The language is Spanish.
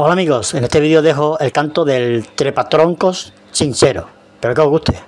Hola amigos, en este vídeo dejo el canto del trepatroncos sincero. Espero que os guste.